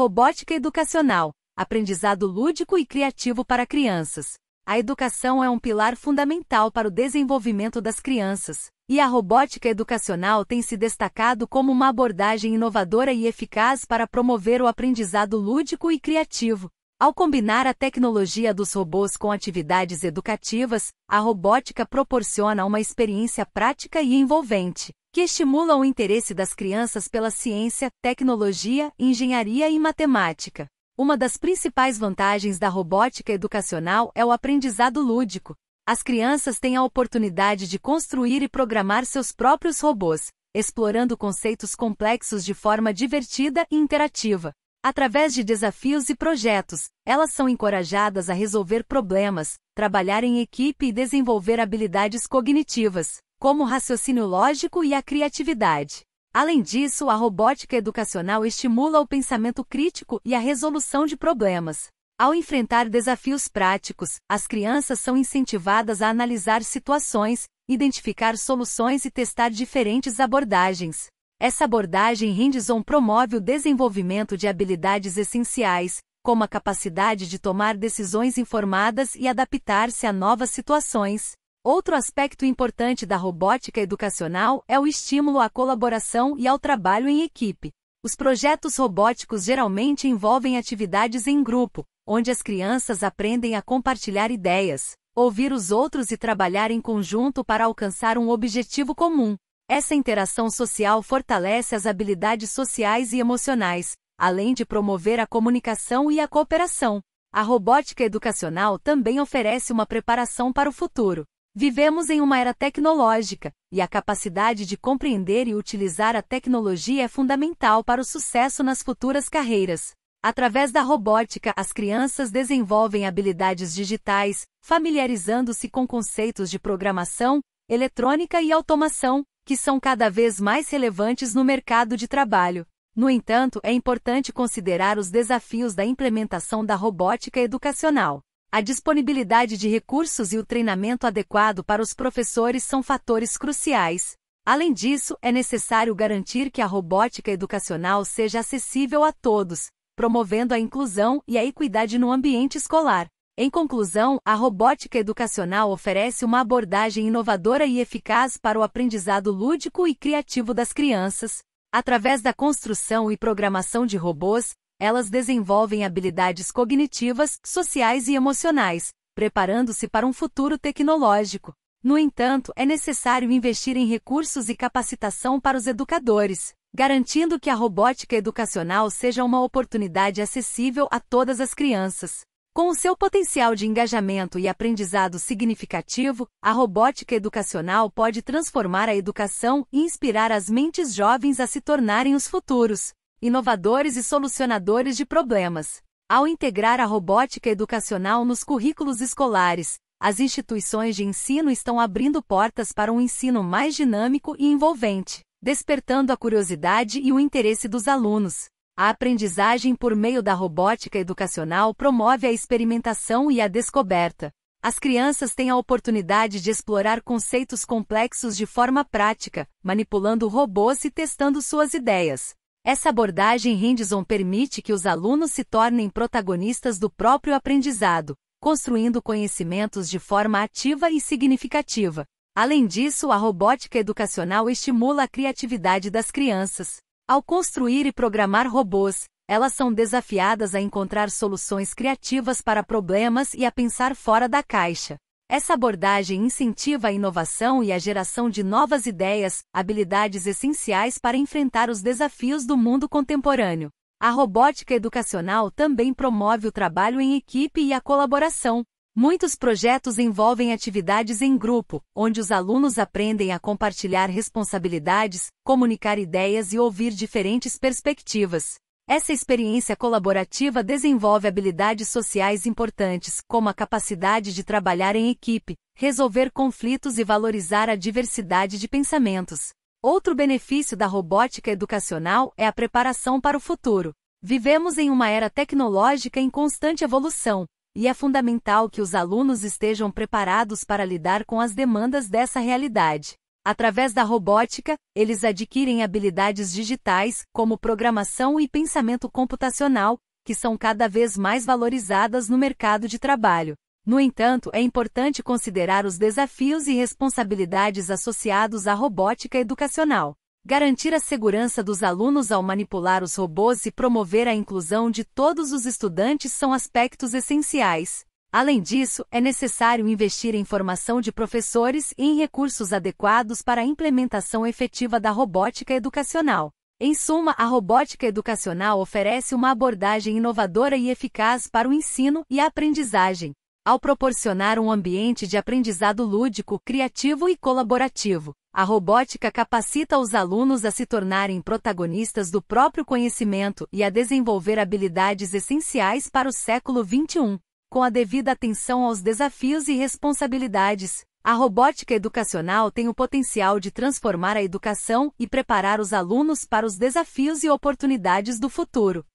Robótica educacional, aprendizado lúdico e criativo para crianças. A educação é um pilar fundamental para o desenvolvimento das crianças, e a robótica educacional tem se destacado como uma abordagem inovadora e eficaz para promover o aprendizado lúdico e criativo, ao combinar a tecnologia dos robôs com atividades educativas, a robótica proporciona uma experiência prática e envolvente, que estimula o interesse das crianças pela ciência, tecnologia, engenharia e matemática. Uma das principais vantagens da robótica educacional é o aprendizado lúdico. As crianças têm a oportunidade de construir e programar seus próprios robôs, explorando conceitos complexos de forma divertida e interativa. Através de desafios e projetos, elas são encorajadas a resolver problemas, trabalhar em equipe e desenvolver habilidades cognitivas, como o raciocínio lógico e a criatividade. Além disso, a robótica educacional estimula o pensamento crítico e a resolução de problemas. Ao enfrentar desafios práticos, as crianças são incentivadas a analisar situações, identificar soluções e testar diferentes abordagens. Essa abordagem hands-on promove o desenvolvimento de habilidades essenciais, como a capacidade de tomar decisões informadas e adaptar-se a novas situações. Outro aspecto importante da robótica educacional é o estímulo à colaboração e ao trabalho em equipe. Os projetos robóticos geralmente envolvem atividades em grupo, onde as crianças aprendem a compartilhar ideias, ouvir os outros e trabalhar em conjunto para alcançar um objetivo comum. Essa interação social fortalece as habilidades sociais e emocionais, além de promover a comunicação e a cooperação. A robótica educacional também oferece uma preparação para o futuro. Vivemos em uma era tecnológica, e a capacidade de compreender e utilizar a tecnologia é fundamental para o sucesso nas futuras carreiras. Através da robótica, as crianças desenvolvem habilidades digitais, familiarizando-se com conceitos de programação, eletrônica e automação, que são cada vez mais relevantes no mercado de trabalho. No entanto, é importante considerar os desafios da implementação da robótica educacional. A disponibilidade de recursos e o treinamento adequado para os professores são fatores cruciais. Além disso, é necessário garantir que a robótica educacional seja acessível a todos, promovendo a inclusão e a equidade no ambiente escolar. Em conclusão, a robótica educacional oferece uma abordagem inovadora e eficaz para o aprendizado lúdico e criativo das crianças. Através da construção e programação de robôs, elas desenvolvem habilidades cognitivas, sociais e emocionais, preparando-se para um futuro tecnológico. No entanto, é necessário investir em recursos e capacitação para os educadores, garantindo que a robótica educacional seja uma oportunidade acessível a todas as crianças. Com o seu potencial de engajamento e aprendizado significativo, a robótica educacional pode transformar a educação e inspirar as mentes jovens a se tornarem os futuros, inovadores e solucionadores de problemas. Ao integrar a robótica educacional nos currículos escolares, as instituições de ensino estão abrindo portas para um ensino mais dinâmico e envolvente, despertando a curiosidade e o interesse dos alunos. A aprendizagem por meio da robótica educacional promove a experimentação e a descoberta. As crianças têm a oportunidade de explorar conceitos complexos de forma prática, manipulando robôs e testando suas ideias. Essa abordagem hands-on permite que os alunos se tornem protagonistas do próprio aprendizado, construindo conhecimentos de forma ativa e significativa. Além disso, a robótica educacional estimula a criatividade das crianças, ao construir e programar robôs, elas são desafiadas a encontrar soluções criativas para problemas e a pensar fora da caixa. Essa abordagem incentiva a inovação e a geração de novas ideias, habilidades essenciais para enfrentar os desafios do mundo contemporâneo. A robótica educacional também promove o trabalho em equipe e a colaboração, Muitos projetos envolvem atividades em grupo, onde os alunos aprendem a compartilhar responsabilidades, comunicar ideias e ouvir diferentes perspectivas. Essa experiência colaborativa desenvolve habilidades sociais importantes, como a capacidade de trabalhar em equipe, resolver conflitos e valorizar a diversidade de pensamentos. Outro benefício da robótica educacional é a preparação para o futuro. Vivemos em uma era tecnológica em constante evolução, e é fundamental que os alunos estejam preparados para lidar com as demandas dessa realidade. Através da robótica, eles adquirem habilidades digitais, como programação e pensamento computacional, que são cada vez mais valorizadas no mercado de trabalho. No entanto, é importante considerar os desafios e responsabilidades associados à robótica educacional. Garantir a segurança dos alunos ao manipular os robôs e promover a inclusão de todos os estudantes são aspectos essenciais. Além disso, é necessário investir em formação de professores e em recursos adequados para a implementação efetiva da robótica educacional. Em suma, a robótica educacional oferece uma abordagem inovadora e eficaz para o ensino e a aprendizagem, ao proporcionar um ambiente de aprendizado lúdico, criativo e colaborativo. A robótica capacita os alunos a se tornarem protagonistas do próprio conhecimento e a desenvolver habilidades essenciais para o século XXI. Com a devida atenção aos desafios e responsabilidades, a robótica educacional tem o potencial de transformar a educação e preparar os alunos para os desafios e oportunidades do futuro.